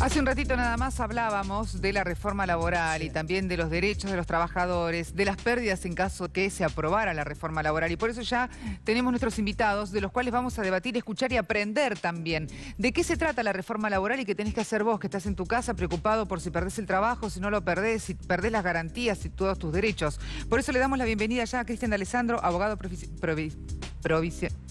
Hace un ratito nada más hablábamos de la reforma laboral y también de los derechos de los trabajadores, de las pérdidas en caso que se aprobara la reforma laboral. Y por eso ya tenemos nuestros invitados, de los cuales vamos a debatir, escuchar y aprender también. ¿De qué se trata la reforma laboral y qué tenés que hacer vos, que estás en tu casa preocupado por si perdés el trabajo, si no lo perdés, si perdés las garantías y todos tus derechos? Por eso le damos la bienvenida ya a Cristian Alessandro, abogado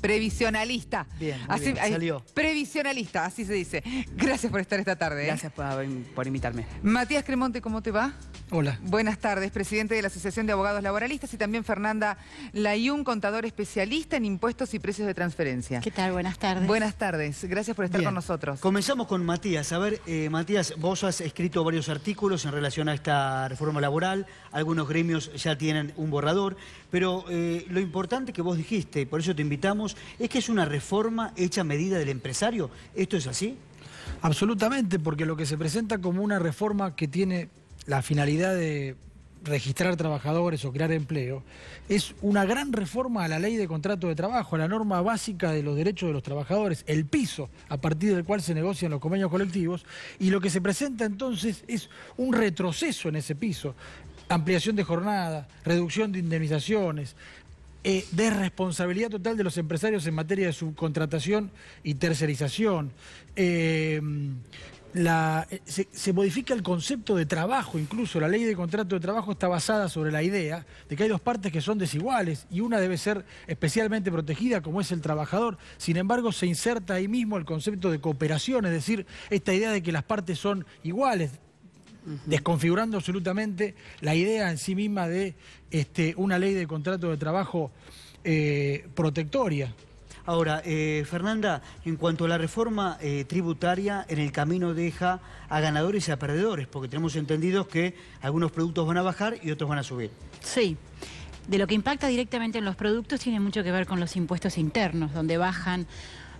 previsionalista. Bien, salió. Previsionalista, así se dice. Gracias por estar esta tarde. ¿eh? Gracias por, invitarme. Matías Cremonte, ¿cómo te va? Hola. Buenas tardes, presidente de la Asociación de Abogados Laboralistas y también Fernanda Layún, contador especialista en impuestos y precios de transferencia. ¿Qué tal? Buenas tardes. Buenas tardes, gracias por estar con nosotros. Comenzamos con Matías. A ver, eh, Matías, vos has escrito varios artículos en relación a esta reforma laboral. Algunos gremios ya tienen un borrador. Pero eh, lo importante que vos dijiste, y por eso te invitamos, es que es una reforma hecha a medida del empresario. ¿Esto es así? Absolutamente, porque lo que se presenta como una reforma que tiene la finalidad de registrar trabajadores o crear empleo, es una gran reforma a la ley de contrato de trabajo, a la norma básica de los derechos de los trabajadores, el piso a partir del cual se negocian los convenios colectivos, y lo que se presenta entonces es un retroceso en ese piso ampliación de jornada, reducción de indemnizaciones, de eh, desresponsabilidad total de los empresarios en materia de subcontratación y tercerización. Eh, eh, se, modifica el concepto de trabajo, incluso la ley de contrato de trabajo está basada sobre la idea de que hay dos partes que son desiguales y una debe ser especialmente protegida como es el trabajador. Sin embargo, se inserta ahí mismo el concepto de cooperación, es decir, esta idea de que las partes son iguales desconfigurando absolutamente la idea en sí misma de este, una ley de contrato de trabajo eh, protectoria. Ahora, eh, Fernanda, en cuanto a la reforma eh, tributaria, en el camino deja a ganadores y a perdedores, porque tenemos entendidos que algunos productos van a bajar y otros van a subir. Sí. De lo que impacta directamente en los productos tiene mucho que ver con los impuestos internos, donde bajan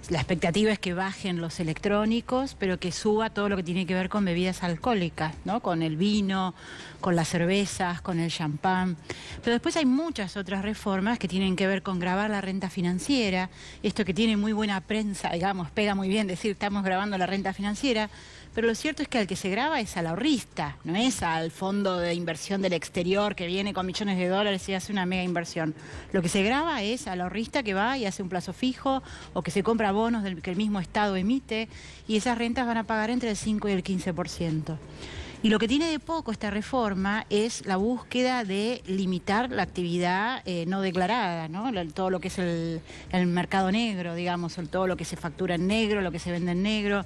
la expectativa es que bajen los electrónicos, pero que suba todo lo que tiene que ver con bebidas alcohólicas, ¿no? Con el vino, con las cervezas, con el champán. Pero después hay muchas otras reformas que tienen que ver con grabar la renta financiera, esto que tiene muy buena prensa, digamos, pega muy bien decir estamos grabando la renta financiera, pero lo cierto es que al que se graba es al ahorrista, no es al fondo de inversión del exterior que viene con millones de dólares y hace una mega inversión. Lo que se graba es al ahorrista que va y hace un plazo fijo o que se compra bonos del, que el mismo Estado emite y esas rentas van a pagar entre el 5 y el 15%. Y lo que tiene de poco esta reforma es la búsqueda de limitar la actividad eh, no declarada, ¿no? todo lo que es el, mercado negro, digamos, todo lo que se factura en negro, lo que se vende en negro.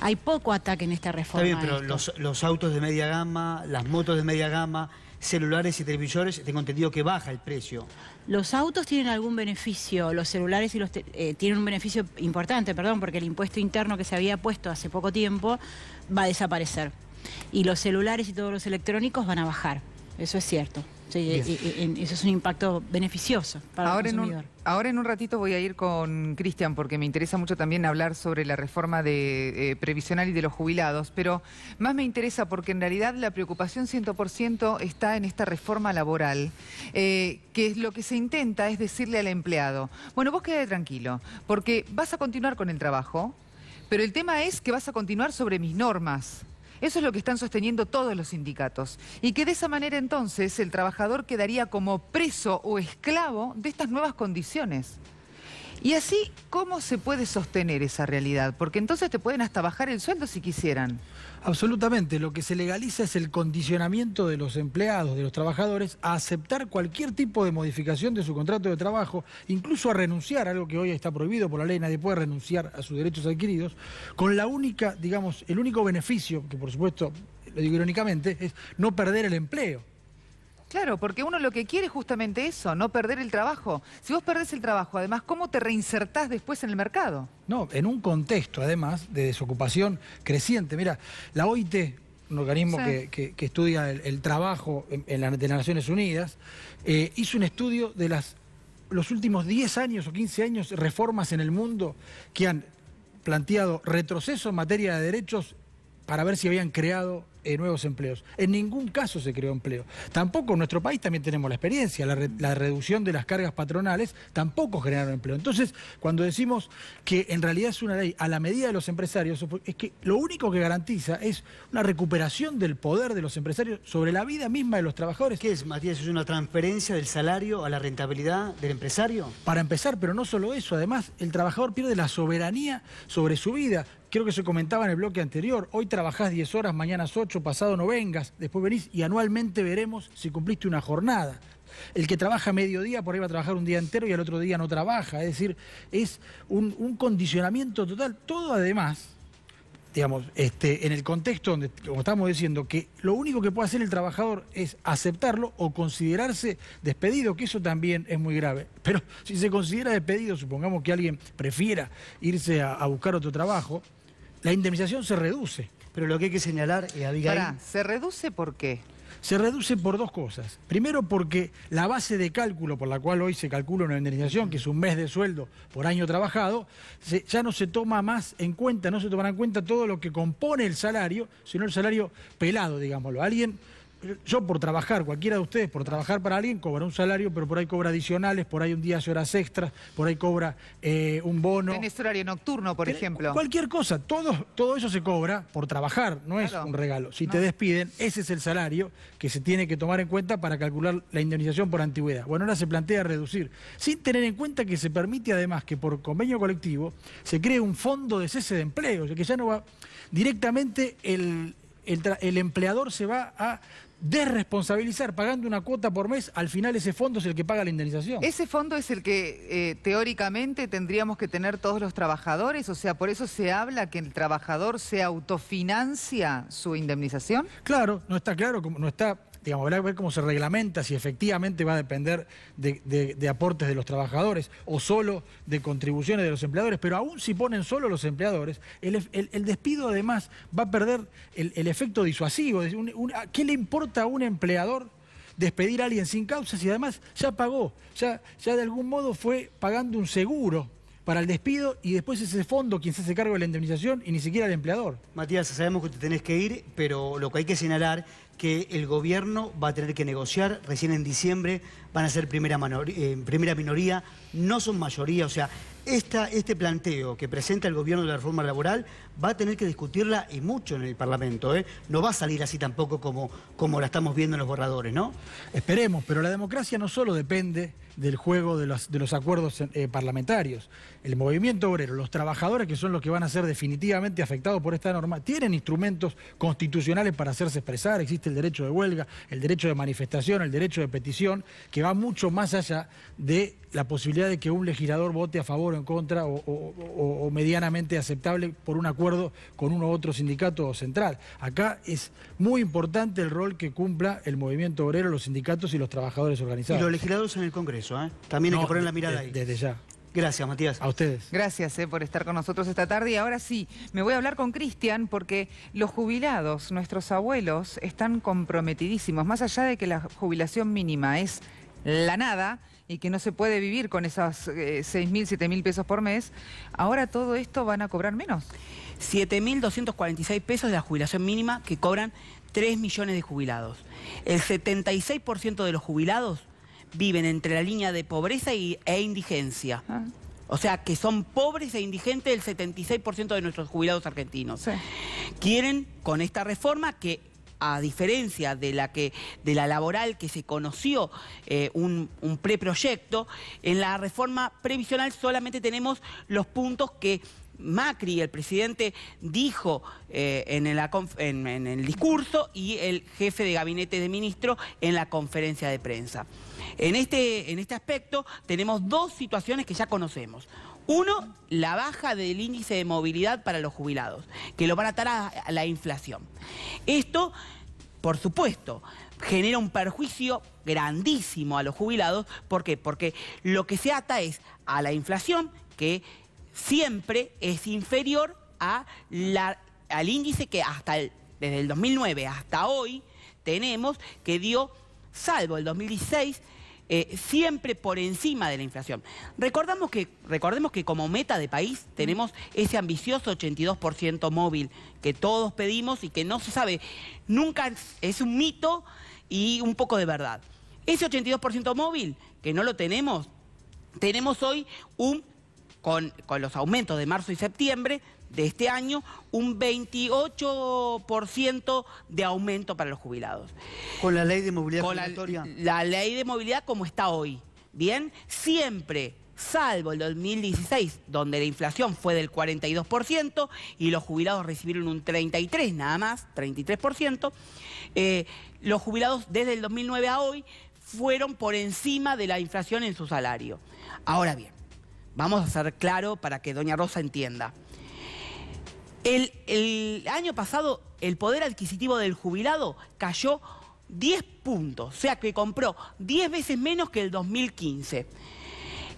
Hay poco ataque en esta reforma. Está bien, pero los, autos de media gama, las motos de media gama, celulares y televisores, tengo entendido que baja el precio. Los autos tienen algún beneficio, los celulares y los eh, tienen un beneficio importante, perdón, porque el impuesto interno que se había puesto hace poco tiempo va a desaparecer. Y los celulares y todos los electrónicos van a bajar, eso es cierto y, eso es un impacto beneficioso para el consumidor. ahora en un ratito voy a ir con Cristian porque me interesa mucho también hablar sobre la reforma de, eh, previsional y de los jubilados, pero más me interesa porque en realidad la preocupación 100% está en esta reforma laboral, eh, que es lo que se intenta es decirle al empleado, bueno, vos quédate tranquilo, porque vas a continuar con el trabajo, pero el tema es que vas a continuar sobre mis normas. Eso es lo que están sosteniendo todos los sindicatos. Y que de esa manera entonces el trabajador quedaría como preso o esclavo de estas nuevas condiciones. Y así, ¿cómo se puede sostener esa realidad? Porque entonces te pueden hasta bajar el sueldo si quisieran. Absolutamente, lo que se legaliza es el condicionamiento de los empleados, de los trabajadores, a aceptar cualquier tipo de modificación de su contrato de trabajo, incluso a renunciar, algo que hoy está prohibido por la ley, nadie puede renunciar a sus derechos adquiridos, con la única, digamos, el único beneficio, que por supuesto, lo digo irónicamente, es no perder el empleo. Claro, porque uno lo que quiere es justamente eso, no perder el trabajo. Si vos perdés el trabajo, además, ¿cómo te reinsertás después en el mercado? No, en un contexto, además, de desocupación creciente. Mira, la OIT, un organismo que, estudia el, trabajo en, de las Naciones Unidas, eh, hizo un estudio de los últimos 10 años o 15 años, reformas en el mundo que han planteado retroceso en materia de derechos para ver si habían creado eh, nuevos empleos. En ningún caso se creó empleo. Tampoco en nuestro país también tenemos la experiencia, la, la reducción de las cargas patronales tampoco generaron empleo. Entonces, cuando decimos que en realidad es una ley a la medida de los empresarios, es que lo único que garantiza es una recuperación del poder de los empresarios sobre la vida misma de los trabajadores. ¿Qué es, Matías? ¿Es una transferencia del salario a la rentabilidad del empresario? Para empezar, pero no solo eso, además el trabajador pierde la soberanía sobre su vida. Creo que se comentaba en el bloque anterior, hoy trabajás 10 horas, mañana 8, pasado no vengas, después venís y anualmente veremos si cumpliste una jornada. El que trabaja mediodía por ahí va a trabajar un día entero y al otro día no trabaja. Es decir, es un, condicionamiento total. Todo además, digamos, este, en el contexto donde, como estamos diciendo, que lo único que puede hacer el trabajador es aceptarlo o considerarse despedido, que eso también es muy grave. Pero si se considera despedido, supongamos que alguien prefiera irse a buscar otro trabajo, la indemnización se reduce pero lo que hay que señalar, es eh, ¿se reduce por qué? Se reduce por dos cosas. Primero porque la base de cálculo por la cual hoy se calcula una indemnización, que es un mes de sueldo por año trabajado, ya no se toma más en cuenta, no se tomará en cuenta todo lo que compone el salario, sino el salario pelado, digámoslo. Alguien yo por trabajar, cualquiera de ustedes, por trabajar para alguien, cobra un salario, pero por ahí cobra adicionales, por ahí un día de horas extras, por ahí cobra eh, un bono. este horario nocturno, por ejemplo. Cualquier cosa, todo, todo eso se cobra por trabajar, no es un regalo. Si te despiden, ese es el salario que se tiene que tomar en cuenta para calcular la indemnización por antigüedad. Bueno, ahora se plantea reducir, sin tener en cuenta que se permite además que por convenio colectivo se cree un fondo de cese de empleo, o sea que ya no va directamente el, el empleador se va a desresponsabilizar pagando una cuota por mes, al final ese fondo es el que paga la indemnización. Ese fondo es el que eh, teóricamente tendríamos que tener todos los trabajadores, o sea, por eso se habla que el trabajador se autofinancia su indemnización. Claro, no está claro, no está digamos, ver cómo se reglamenta, si efectivamente va a depender de, aportes de los trabajadores o solo de contribuciones de los empleadores, pero aún si ponen solo los empleadores, el, despido además va a perder el, efecto disuasivo. ¿Qué le importa a un empleador? despedir a alguien sin causas y además ya pagó, ya, ya de algún modo fue pagando un seguro para el despido y después ese fondo quien se hace cargo de la indemnización y ni siquiera el empleador. Matías, sabemos que te tenés que ir, pero lo que hay que señalar que el gobierno va a tener que negociar. Recién en diciembre van a ser primera, eh, minoría, no son mayoría. O sea, este planteo que presenta el gobierno de la reforma laboral va a tener que discutirla y mucho en el Parlamento. ¿eh? No va a salir así tampoco como, como la estamos viendo en los borradores, ¿no? Esperemos, pero la democracia no solo depende del juego de los, de los acuerdos eh, parlamentarios. El movimiento obrero, los trabajadores que son los que van a ser definitivamente afectados por esta norma, tienen instrumentos constitucionales para hacerse expresar, existe el derecho de huelga, el derecho de manifestación, el derecho de petición, que va mucho más allá de la posibilidad de que un legislador vote a favor o en contra o, o medianamente aceptable por un acuerdo con uno u otro sindicato central. Acá es muy importante el rol que cumpla el movimiento obrero, los sindicatos y los trabajadores organizados. Y los legisladores en el Congreso. ¿eh? También hay que poner la mirada ahí. Desde ya. Gracias, Matías. A ustedes. Gracias eh, por estar con nosotros esta tarde. Y ahora sí, me voy a hablar con Cristian porque los jubilados, nuestros abuelos, están comprometidísimos. Más allá de que la jubilación mínima es la nada y que no se puede vivir con esos 6.000, 7.000 pesos por mes, ahora todo esto van a cobrar menos. 7.246 pesos de la jubilación mínima que cobran 3 millones de jubilados. El 76% de los jubilados viven entre la línea de pobreza y, e indigencia. Ah. O sea, que son pobres e indigentes el 76% de nuestros jubilados argentinos. Quieren, con esta reforma, que a diferencia de la, que, de la laboral que se conoció eh, un preproyecto, en la reforma previsional solamente tenemos los puntos que Macri, el presidente, dijo eh, en, el, discurso y el jefe de gabinete de ministro en la conferencia de prensa. En este, en este aspecto tenemos dos situaciones que ya conocemos. Uno, la baja del índice de movilidad para los jubilados, que lo van a atar a, a la inflación. Esto, por supuesto, genera un perjuicio grandísimo a los jubilados. ¿Por qué? Porque lo que se ata es a la inflación, que siempre es inferior a la, al índice que hasta desde el 2009 hasta hoy tenemos, que dio, salvo el 2016, eh, siempre por encima de la inflación. Recordamos que, recordemos que como meta de país tenemos ese ambicioso 82% móvil que todos pedimos y que no se sabe, nunca es un mito y un poco de verdad. Ese 82% móvil, que no lo tenemos, tenemos hoy un con, los aumentos de marzo y septiembre de este año, un 28% de aumento para los jubilados. ¿Con la ley de movilidad la, ley de movilidad como está hoy. Bien, siempre salvo el 2016, donde la inflación fue del 42% y los jubilados recibieron un 33% nada más, 33%, eh, los jubilados desde el 2009 a hoy fueron por encima de la inflación en su salario. Ahora bien, Vamos a ser claro para que doña Rosa entienda. El, año pasado el poder adquisitivo del jubilado cayó 10 puntos, o sea que compró 10 veces menos que el 2015.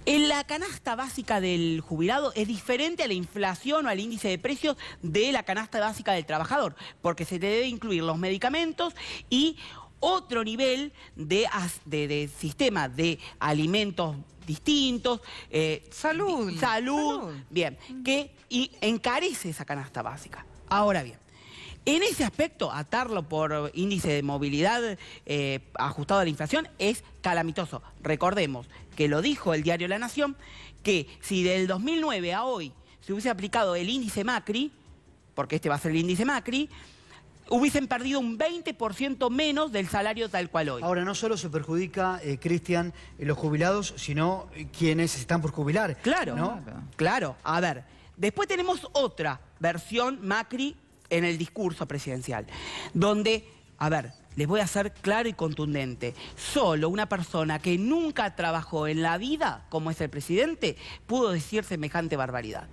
En la canasta básica del jubilado es diferente a la inflación o al índice de precios de la canasta básica del trabajador, porque se debe incluir los medicamentos y otro nivel de, sistema de alimentos distintos. Eh, salud, salud. Bien. Mm. Que y encarece esa canasta básica. Ahora bien. En ese aspecto, atarlo por índice de movilidad eh, ajustado a la inflación es calamitoso. Recordemos que lo dijo el diario La Nación, que si del 2009 a hoy se hubiese aplicado el índice Macri, porque este va a ser el índice Macri, hubiesen perdido un 20% menos del salario tal cual hoy. Ahora, no solo se perjudica, eh, Cristian, eh, los jubilados, sino eh, quienes están por jubilar. Claro, ¿no? claro. A ver, después tenemos otra versión Macri en el discurso presidencial, donde, a ver, les voy a ser claro y contundente. Solo una persona que nunca trabajó en la vida, como es el presidente, pudo decir semejante barbaridad.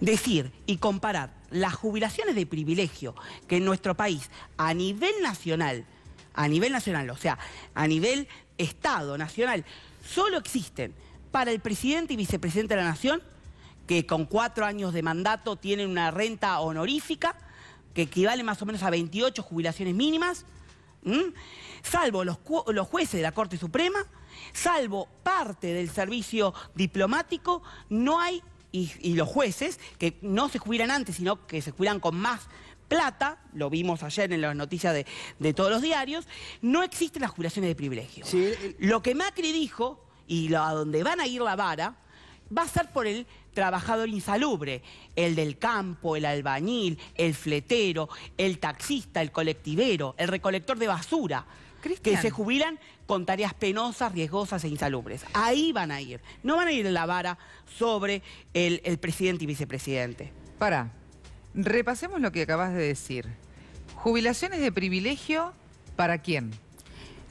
Decir y comparar las jubilaciones de privilegio que en nuestro país, a nivel nacional, a nivel nacional, o sea, a nivel Estado nacional, solo existen para el presidente y vicepresidente de la Nación, que con cuatro años de mandato tienen una renta honorífica, que equivale más o menos a 28 jubilaciones mínimas, salvo los, jueces de la Corte Suprema, salvo parte del servicio diplomático, no hay, y, los jueces, que no se jubilan antes, sino que se jubilan con más plata, lo vimos ayer en las noticias de, todos los diarios, no existen las jubilaciones de privilegio. Lo que Macri dijo, y a donde van a ir la vara, va a ser por el trabajador insalubre, el del campo, el albañil, el fletero, el taxista, el colectivero, el recolector de basura, que se jubilan con tareas penosas, riesgosas e insalubres. Ahí van a ir. No van a ir en la vara sobre el, el presidente y vicepresidente. Para, repasemos lo que acabas de decir. Jubilaciones de privilegio, ¿para quién?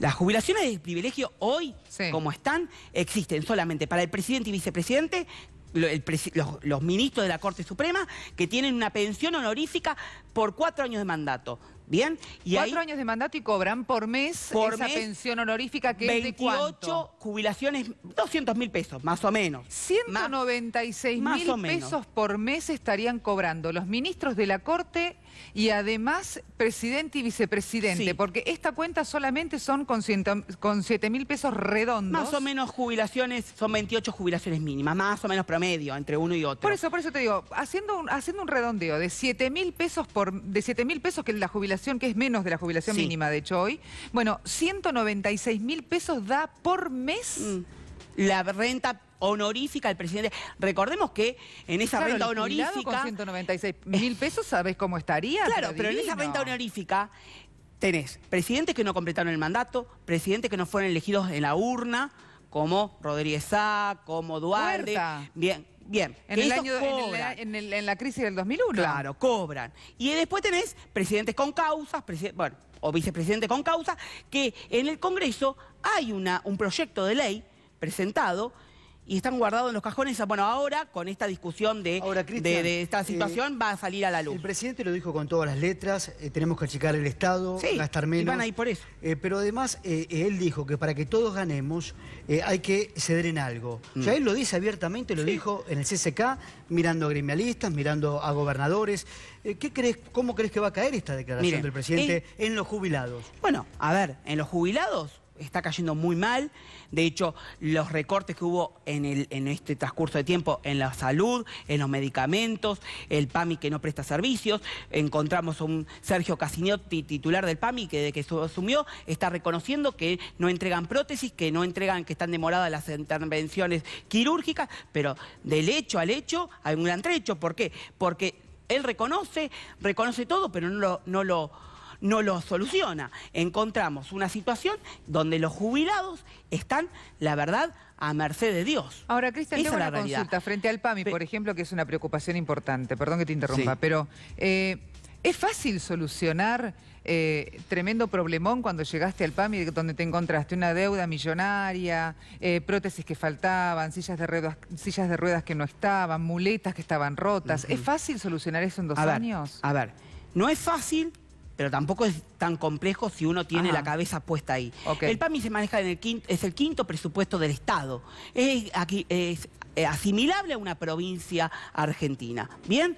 Las jubilaciones de privilegio hoy, como están, existen solamente para el presidente y vicepresidente, los ministros de la Corte Suprema, que tienen una pensión honorífica por cuatro años de mandato. Bien, y Cuatro años de mandato y cobran por mes esa pensión honorífica que es de cuánto? jubilaciones, 200 mil pesos, más o menos. 196 mil pesos por mes estarían cobrando los ministros de la Corte y además presidente y vicepresidente, porque esta cuenta solamente son con, 7 mil pesos redondos. Más o menos jubilaciones, son 28 jubilaciones mínimas, más o menos promedio entre uno y otro. Por eso, por eso te digo, haciendo un, haciendo un redondeo de 7 mil pesos por, de 7 mil pesos que la jubilación que es menos de la jubilación mínima, de hecho, hoy. Bueno, 196 mil pesos da por mes. Mm. La renta honorífica al presidente. Recordemos que en esa renta honorífica... con 196 mil pesos, ¿sabes cómo estaría? Claro, pero, en esa renta honorífica tenés presidentes que no completaron el mandato, presidentes que no fueron elegidos en la urna, como Rodríguez Sá, como Duarte. Bien, Bien. En el año en, la crisis del 2001. Claro, cobran. Y después tenés presidentes con causas, o vicepresidentes con causas, que en el Congreso hay una, un proyecto de ley presentado y están guardados en los cajones. Bueno, ahora, con esta discusión de, de, esta eh, situación, va a salir a la luz. El presidente lo dijo con todas las letras, eh, tenemos que achicar el Estado, gastar menos. Y van ahí por eso. Eh, pero además, él dijo que para que todos ganemos, hay que ceder en algo. Mm. ya O sea, él lo dice abiertamente, lo dijo en el CCK, mirando a gremialistas, mirando a gobernadores. ¿qué crees, ¿Cómo crees que va a caer esta declaración del presidente en los jubilados? Bueno, a ver, en los jubilados está cayendo muy mal. De hecho, los recortes que hubo en, este transcurso de tiempo en la salud, en los medicamentos, el PAMI que no presta servicios. Encontramos a un Sergio Casiñotti, titular del PAMI, que desde que asumió está reconociendo que no entregan prótesis, que no entregan, que están demoradas las intervenciones quirúrgicas, pero del hecho al hecho hay un gran trecho. ¿Por qué? Porque él reconoce, reconoce todo, pero no lo no lo soluciona. Encontramos una situación donde los jubilados están, la verdad, a merced de Dios. Ahora, Cristian, tengo una consulta frente al PAMI, por ejemplo, que es una preocupación importante. Perdón que te interrumpa, pero eh, ¿es fácil solucionar eh, tremendo problemón cuando llegaste al PAMI, donde te encontraste una deuda millonaria, eh, prótesis que faltaban, sillas de, ruedas, sillas de ruedas que no estaban, muletas que estaban rotas? ¿Es fácil solucionar eso en dos años? a ver, no es fácil pero tampoco es tan complejo si uno tiene la cabeza puesta ahí. El PAMI se maneja en el quinto, es el quinto presupuesto del Estado. Es, aquí, es eh, asimilable a una provincia argentina. ¿Bien?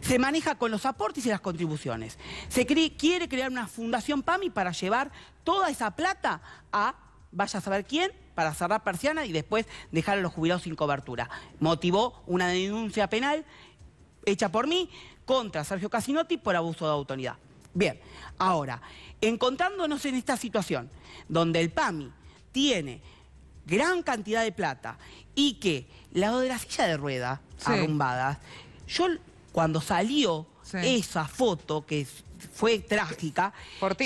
Se maneja con los aportes y las contribuciones. Se quiere crear una fundación PAMI para llevar toda esa plata a vaya a saber quién para cerrar persiana y después dejar a los jubilados sin cobertura. Motivó una denuncia penal hecha por mí contra Sergio Casinotti por abuso de autoridad. Bien, ahora, encontrándonos en esta situación, donde el PAMI tiene gran cantidad de plata y que la de la silla de ruedas arrumbada, yo cuando salió esa foto que fue trágica,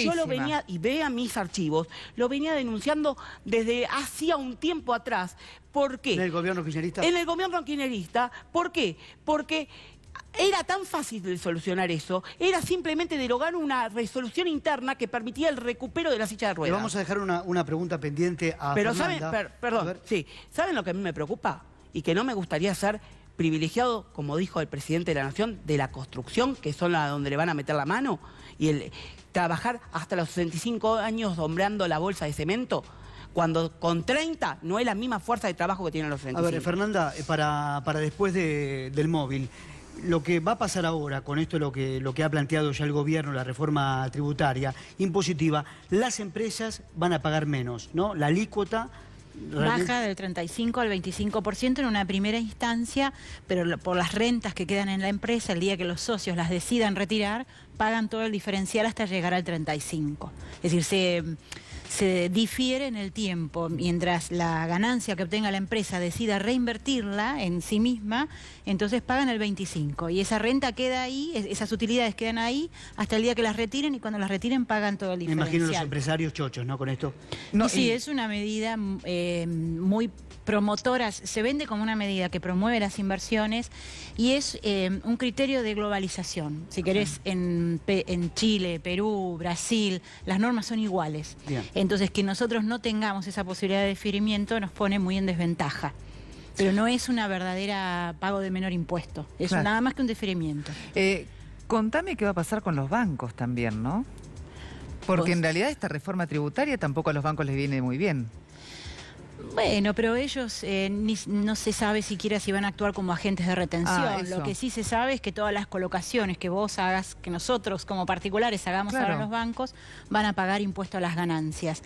yo lo venía, y vea mis archivos, lo venía denunciando desde hacía un tiempo atrás. ¿Por qué? En el gobierno kirchnerista. En el gobierno kirchnerista. ¿Por qué? Porque era tan fácil de solucionar eso, era simplemente derogar una resolución interna que permitía el recupero de la silla de ruedas. vamos a dejar una, pregunta pendiente a Pero saben, perdón, sí, ¿saben lo que a mí me preocupa? Y que no me gustaría ser privilegiado, como dijo el presidente de la Nación, de la construcción, que son la donde le van a meter la mano, y el trabajar hasta los 65 años dombrando la bolsa de cemento cuando con 30 no es la misma fuerza de trabajo que tienen los 35. A ver, Fernanda, eh, para, después del móvil, lo que va a pasar ahora con esto, lo que, lo que ha planteado ya el gobierno, la reforma tributaria impositiva, las empresas van a pagar menos, ¿no? La alícuota Baja del 35 al 25% en una primera instancia, pero por las rentas que quedan en la empresa, el día que los socios las decidan retirar, pagan todo el diferencial hasta llegar al 35. Es decir, se se difiere en el tiempo. Mientras la ganancia que obtenga la empresa decida reinvertirla en sí misma, entonces pagan el 25. Y esa renta queda ahí, esas utilidades quedan ahí hasta el día que las retiren y cuando las retiren pagan todo el diferencial. Me imagino los empresarios chochos, ¿no? Con esto. No, sí, es una medida eh, muy promotoras, se vende como una medida que promueve las inversiones y es eh, un criterio de globalización. Si querés, en, Chile, Perú, Brasil, las normas son iguales. Entonces, que nosotros no tengamos esa posibilidad de deferimiento nos pone muy en desventaja. Pero no es una verdadera pago de menor impuesto, es nada más que un deferimiento. Eh, contame qué va a pasar con los bancos también, ¿no? Porque en realidad esta reforma tributaria tampoco a los bancos les viene muy bien. Bueno, pero ellos eh, no se sabe siquiera si van a actuar como agentes de retención. Ah, lo que sí se sabe es que todas las colocaciones que vos hagas, que nosotros como particulares hagamos a los bancos, van a pagar impuesto a las ganancias.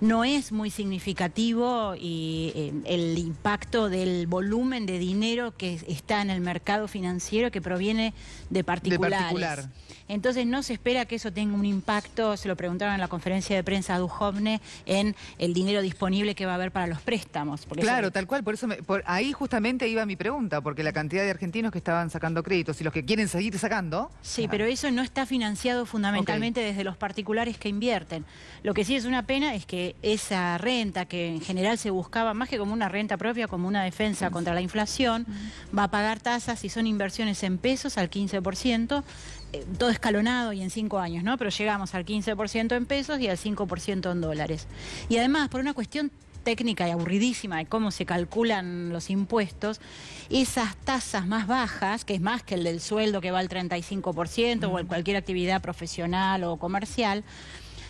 No es muy significativo eh, el impacto del volumen de dinero que está en el mercado financiero que proviene de particulares. particular. Entonces no se espera que eso tenga un impacto, se lo preguntaron en la conferencia de prensa a Duhovne, en el dinero disponible que va a haber para los préstamos. Porque claro, tal cual, por eso ahí justamente iba mi pregunta, porque la cantidad de argentinos que estaban sacando créditos y los que quieren seguir sacando. Sí, pero eso no está financiado fundamentalmente desde los particulares que invierten. Lo que sí es una pena es que esa renta, que en general se buscaba más que como una renta propia, como una defensa contra la inflación, va a pagar tasas, y son inversiones en pesos, al 15%, eh, todo escalonado y en cinco años, ¿no? Pero llegamos al 15% en pesos y al 5% en dólares. Y además, por una cuestión técnica y aburridísima de cómo se calculan los impuestos, esas tasas más bajas, que es más que el del sueldo que va al 35% o cualquier actividad profesional o comercial,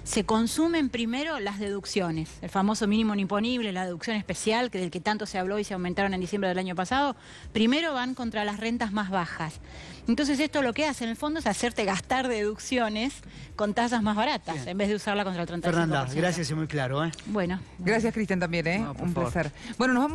se consumen primero las deducciones, el famoso mínimo imponible, la deducción especial que del que tanto se habló y se aumentaron en diciembre del año pasado, primero van contra las rentas más bajas. Entonces esto lo que hace en el fondo es hacerte gastar deducciones con tasas más baratas en vez de usarla contra el 35%. Fernanda, gracias y muy claro. ¿eh? Bueno. Gracias Cristian también, ¿eh? Un placer. Bueno, nos vamos